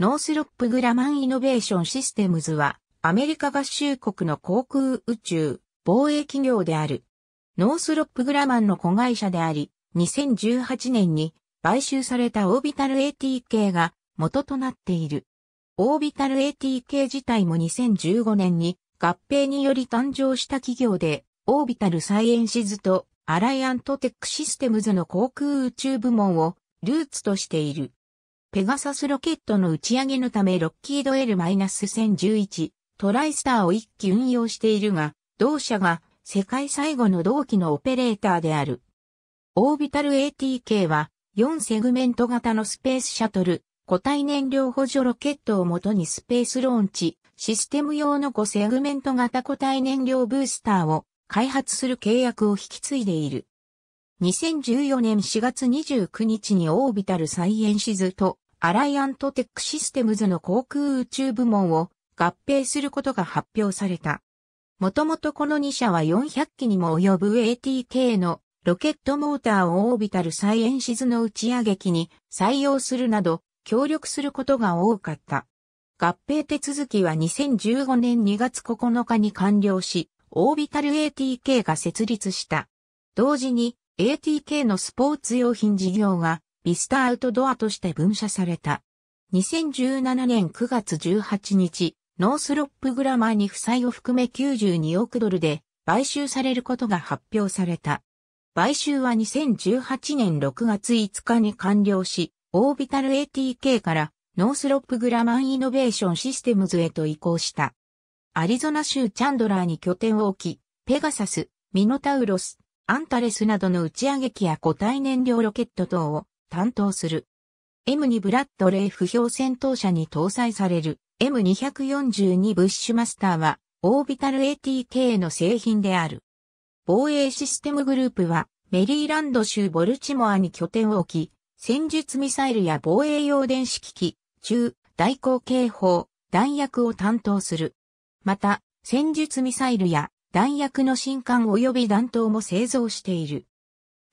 ノースロップグラマンイノベーションシステムズは、アメリカ合衆国の航空宇宙、防衛企業である。ノースロップグラマンの子会社であり、2018年に買収されたオービタル ATK が元となっている。オービタル ATK 自体も2015年に合併により誕生した企業で、オービタルサイエンシズとアライアントテックシステムズの航空宇宙部門をルーツとしている。ペガサスロケットの打ち上げのためロッキード L-1011 トライスターを1機運用しているが、同社が世界最後の同期のオペレーターである。オービタル ATK は4セグメント型のスペースシャトル、固体燃料補助ロケットをもとにスペースローンチ、システム用の5セグメント型固体燃料ブースターを開発する契約を引き継いでいる。2014年4月29日にオービタルサイエンシズとアライアントテックシステムズの航空宇宙部門を合併することが発表された。もともとこの2社は400機にも及ぶ ATK のロケットモーターをオービタルサイエンシズの打ち上げ機に採用するなど協力することが多かった。合併手続きは2015年2月9日に完了し、オービタル ATK が設立した。同時に ATK のスポーツ用品事業がビスタアウトドアとして分社された。2017年9月18日、ノースロップグラマーに負債を含め92億ドルで買収されることが発表された。買収は2018年6月5日に完了し、オービタル ATK からノースロップグラマンイノベーションシステムズへと移行した。アリゾナ州チャンドラーに拠点を置き、ペガサス、ミノタウロス、アンタレスなどの打ち上げ機や固体燃料ロケット等を担当する。M2 ブラッドレー不評戦闘車に搭載される M242 ブッシュマスターはオービタル ATK の製品である。防衛システムグループはメリーランド州ボルチモアに拠点を置き、戦術ミサイルや防衛用電子機器、中、大口径砲、弾薬を担当する。また、戦術ミサイルや弾薬の新艦及び弾頭も製造している。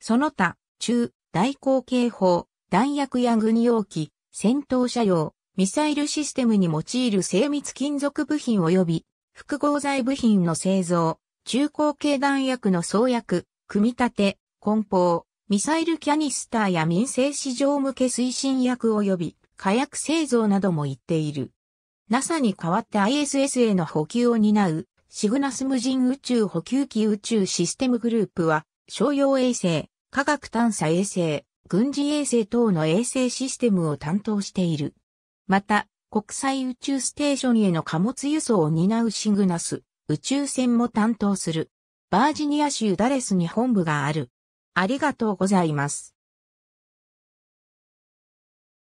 その他、中、大口径砲、弾薬や軍用機、戦闘車両、ミサイルシステムに用いる精密金属部品及び複合材部品の製造、中口径弾薬の創薬、組み立て、梱包、ミサイルキャニスターや民生市場向け推進薬及び火薬製造なども言っている。NASA に代わって ISS への補給を担うシグナス無人宇宙補給機宇宙システムグループは、商用衛星、科学探査衛星、軍事衛星等の衛星システムを担当している。また、国際宇宙ステーションへの貨物輸送を担うシグナス、宇宙船も担当する。バージニア州ダレスに本部がある。ありがとうございます。